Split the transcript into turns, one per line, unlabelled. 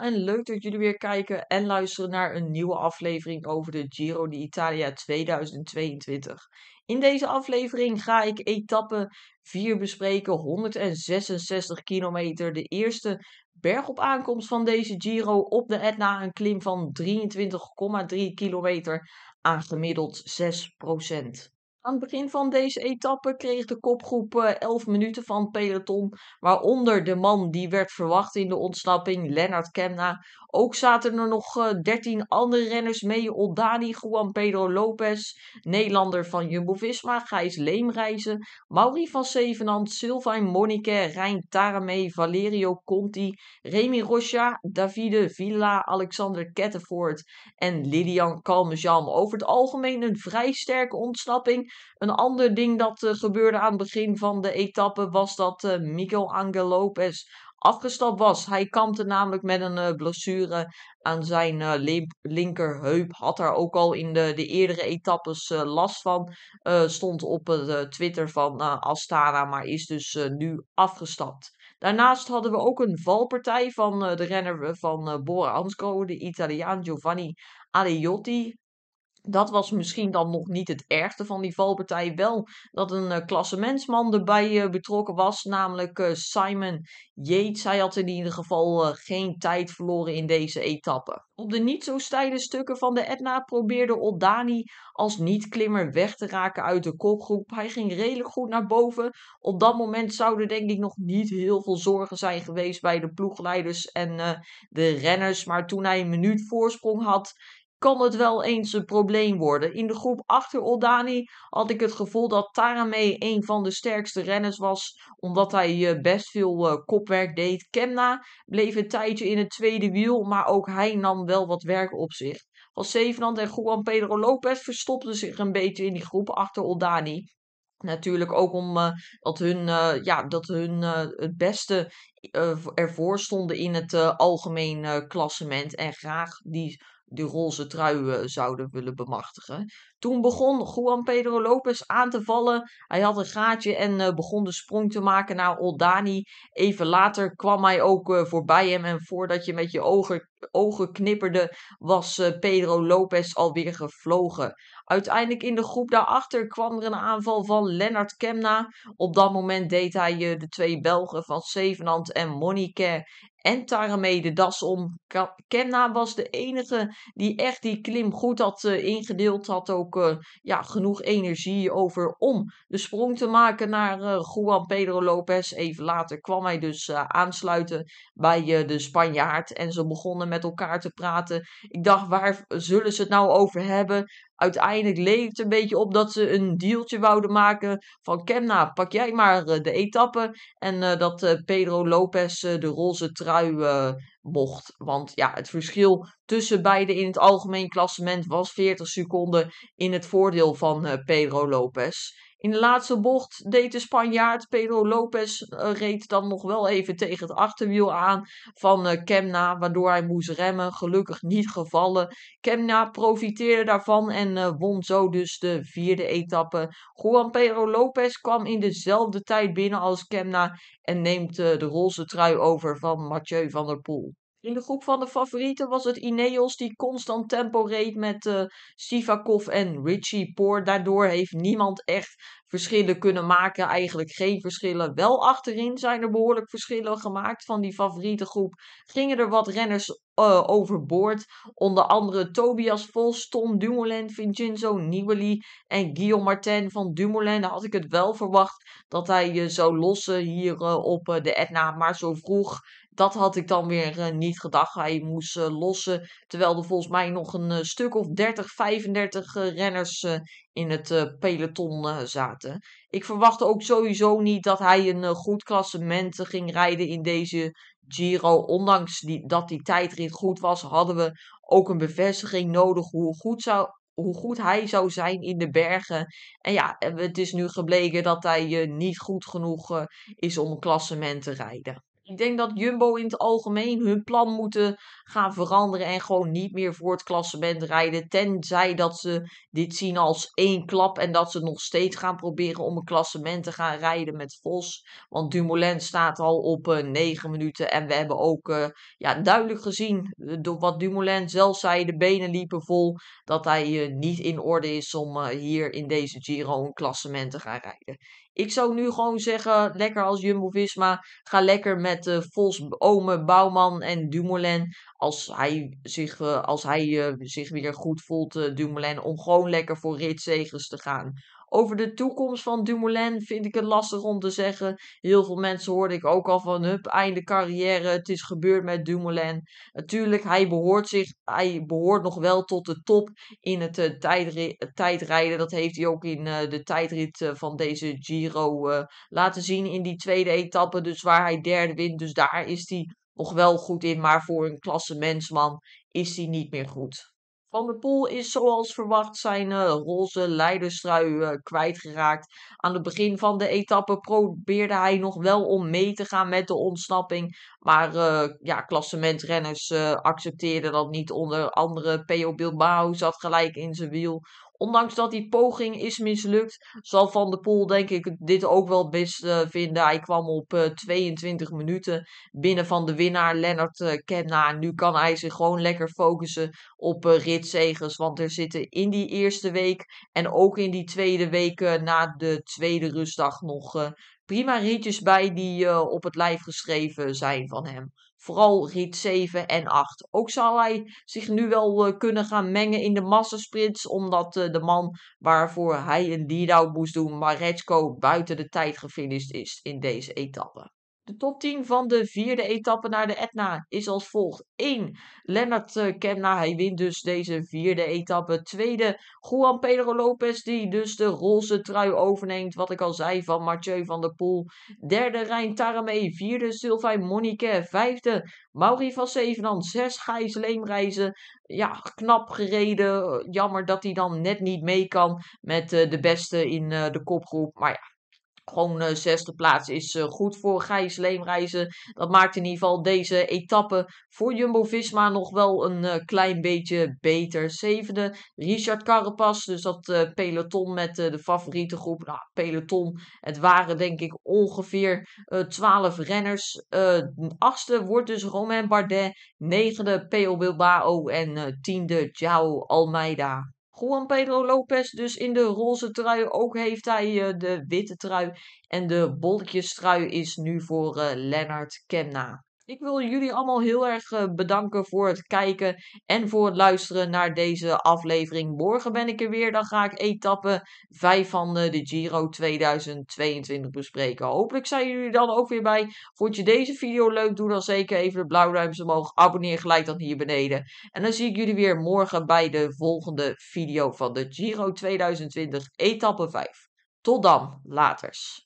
en leuk dat jullie weer kijken en luisteren naar een nieuwe aflevering over de Giro d'Italia 2022. In deze aflevering ga ik etappe 4 bespreken, 166 kilometer. De eerste bergopaankomst van deze Giro op de Etna, een klim van 23,3 kilometer aan gemiddeld 6 procent. Aan het begin van deze etappe kreeg de kopgroep 11 eh, minuten van peloton, waaronder de man die werd verwacht in de ontsnapping, Lennart Kemna, ook zaten er nog 13 eh, andere renners mee. Oldani, Juan Pedro Lopez, Nederlander van Jumbo-Visma, Gijs Leemreizen, Mauri van Zevenhand, Sylvain Monique, Rijn Tarame, Valerio Conti, Remy Rocha, Davide Villa, Alexander Kettenvoort en Lilian Calmejam. Over het algemeen een vrij sterke ontsnapping. Een ander ding dat eh, gebeurde aan het begin van de etappe was dat eh, Miguel Angel Lopez afgestapt was. Hij kampte namelijk met een eh, blessure aan zijn eh, linkerheup. Had daar ook al in de, de eerdere etappes eh, last van. stond op het Twitter van Astana, maar is dus nu afgestapt. Daarnaast hadden we ook een valpartij van de renner van Bora Hansgrohe, de Italiaan Giovanni Aliotti dat was misschien dan nog niet het ergste van die valpartij. Wel dat een uh, klassementsman erbij eh, betrokken was, namelijk eh, Simon Yates. Hij had in ieder geval geen tijd verloren in deze etappe. Op de niet zo steile stukken van de Etna probeerde Oldani als niet-klimmer weg te raken uit de kopgroep. Hij ging redelijk goed naar boven. Op dat moment zouden denk ik nog niet heel veel zorgen zijn geweest bij de ploegleiders en de renners. Maar toen hij een minuut voorsprong had, kan het wel eens een probleem worden. In de groep achter Oldani had ik het gevoel dat Tarame een van de sterkste renners was, omdat hij eh, best veel eh, kopwerk deed. Kemna bleef een tijdje in het tweede wiel, maar ook hij nam wel wat werk op zich. Van Zevenand en Juan Pedro Lopez verstopten zich een beetje in die groep achter Oldani. Natuurlijk ook omdat eh, uh, hun, ja, dat hun het beste ervoor stonden in het algemeen klassement. En graag die die roze trui eh, zouden willen bemachtigen. Toen begon Juan Pedro Lopez aan te vallen. Hij had een gaatje en eh, begon de sprong te maken naar Oldani. Even later kwam hij ook eh, voorbij hem. En voordat je met je ogen ogen knipperde, was eh, Pedro Lopez alweer gevlogen. Uiteindelijk in de groep daarachter kwam er een aanval van Lennart Kemna. Op dat moment deed hij eh, de twee Belgen van Zevenand en Monique en Taramé de das om. Kemna was de enige die echt die klim goed had eh, ingedeeld. Had ook ja, genoeg energie over om de sprong te maken naar uh, Juan Pedro Lopez. Even later kwam hij dus aansluiten bij de Spanjaard. En ze begonnen met elkaar te praten. Ik dacht, waar zullen ze het nou over hebben? uiteindelijk leek het een beetje op dat ze een dealtje wouden maken van Kemna, nou, pak jij maar eh, de etappe. En eh, dat eh, Pedro Lopez de roze trui mocht. Want ja, het verschil tussen beiden in het algemeen klassement was 40 seconden in het voordeel van Pedro Lopez. In de laatste bocht deed de Spanjaard Pedro Lopez reed dan nog wel even tegen het achterwiel aan van Kemna, nou, waardoor hij moest remmen. Gelukkig niet gevallen. Kemna nou, profiteerde daarvan en en eh, won zo dus de vierde etappe. Juan Pedro Lopez kwam in dezelfde tijd binnen als Kemna en neemt eh, de roze trui over van Mathieu van der Poel. In de groep van de favorieten was het Ineos die constant tempo reed met uh, Sivakov en Richie Poor. Daardoor heeft niemand echt verschillen kunnen maken. Eigenlijk geen verschillen. Wel achterin zijn er behoorlijk verschillen gemaakt. Van die favoriete groep gingen er wat renners eh, overboord. Onder andere Tobias Vos, Tom Dumoulin, Vincenzo Nibali en Guillaume Martin van Dumoulin. Daar had ik het wel verwacht dat hij uh, zou lossen hier op de Etna. Maar zo vroeg dat had ik dan weer eh, niet gedacht. Hij moest eh, lossen. Terwijl er volgens mij nog een eh, stuk of 30, 35 renners in het peloton zaten. Ik verwachtte ook sowieso niet dat hij een goed klassement ging rijden in deze Giro. Ondanks die, dat die tijdrit goed was, hadden we ook een bevestiging nodig hoe goed zou, hoe goed hij zou zijn in de bergen. En ja, het is nu gebleken dat hij niet goed genoeg is om een klassement te rijden. Ik denk dat Jumbo in het algemeen hun plan moeten gaan veranderen en gewoon niet meer voor het klassement rijden. Tenzij dat ze dit zien als één klap en dat ze nog steeds gaan proberen om een klassement te gaan rijden met Vos. Want Dumoulin staat al op uh, eh, 9 minuten en we hebben ook eh, ja, duidelijk gezien eh, door wat Dumoulin zelf zei, de benen liepen vol, dat hij niet in orde is om hier in deze Giro een klassement te gaan rijden. Ik zou nu gewoon zeggen, lekker als Jumbo-Visma, ga lekker met uh, Vos, omen, Bouwman en Dumoulin als hij zich, eh, als hij, eh, zich weer goed voelt, uh, Dumoulin, om gewoon lekker voor ritzegers te gaan. Over de toekomst van Dumoulin vind ik het lastig om te zeggen. Heel veel mensen hoorde ik ook al van, hup, einde carrière, het is gebeurd met Dumoulin. Natuurlijk, hij behoort, zich, hij behoort nog wel tot de top in het tijdrijden. Dat heeft hij ook in de tijdrit van deze Giro laten zien in die tweede etappe. Dus waar hij derde wint, dus daar is hij nog wel goed in, maar voor een klasse is hij niet meer goed. Van der Poel is zoals verwacht zijn eh, roze leiderstrui uh, kwijtgeraakt. Aan het begin van de etappe probeerde hij nog wel om mee te gaan met de ontsnapping. Maar uh, ja, klassementrenners accepteerden dat niet. Onder andere Peo Bilbao zat gelijk in zijn wiel. Ondanks dat die poging is mislukt, zal Van der Poel denk ik dit ook wel het beste vinden. Hij kwam op 22 eh, minuten binnen van de winnaar Lennart eh, Kenna. Nu kan hij zich gewoon lekker focussen op eh, ritzegers, want er zitten in die eerste week en ook in die tweede week na de tweede rustdag nog prima rietjes bij die eh, op het lijf geschreven zijn van hem. Vooral riet 7 en 8. Ook zal hij zich nu wel eh, kunnen gaan mengen in de massasprints, omdat eh, de man waarvoor hij een lead-out moest doen, Maretsko, buiten de tijd gefinished is in deze etappe. De top 10 van de vierde etappe naar de Etna is als volgt. 1. Lennart eh, Kemna, hij wint dus deze vierde etappe. Tweede, Juan Pedro Lopez, die dus de roze trui overneemt. Wat ik al zei van Mathieu van der Poel. Derde, Rijn Taramé. Vierde, Sylvain Monique. Vijfde, Mauri van Zevenand. 6. Gijs Leemreizen. Ja, knap gereden. Jammer dat hij dan net niet mee kan met eh, de beste in eh, de kopgroep. Maar ja, gewoon eh, zesde plaats is eh, goed voor Gijs Leemreizen. Dat maakt in ieder geval deze etappe voor Jumbo-Visma nog wel een eh, klein beetje beter. Zevende, Richard Carapaz. Dus dat peloton met de favoriete groep. Nou, peloton, het waren denk ik ongeveer twaalf renners. achtste wordt dus Romain Bardet. Negende, P.O. Bilbao. En tiende, Jao Almeida. Juan Pedro Lopez dus in de roze trui. Ook heeft hij eh, de witte trui. En de trui is nu voor uh, Lennart Kemna. Ik wil jullie allemaal heel erg eh, bedanken voor het kijken en voor het luisteren naar deze aflevering. Morgen ben ik er weer. Dan ga ik etappe 5 van de Giro 2022 bespreken. Hopelijk zijn jullie dan ook weer bij. Vond je deze video leuk? Doe dan zeker even de duimpje omhoog. Abonneer gelijk dan hier beneden. En dan zie ik jullie weer morgen bij de volgende video van de Giro 2020 etappe 5. Tot dan, laters.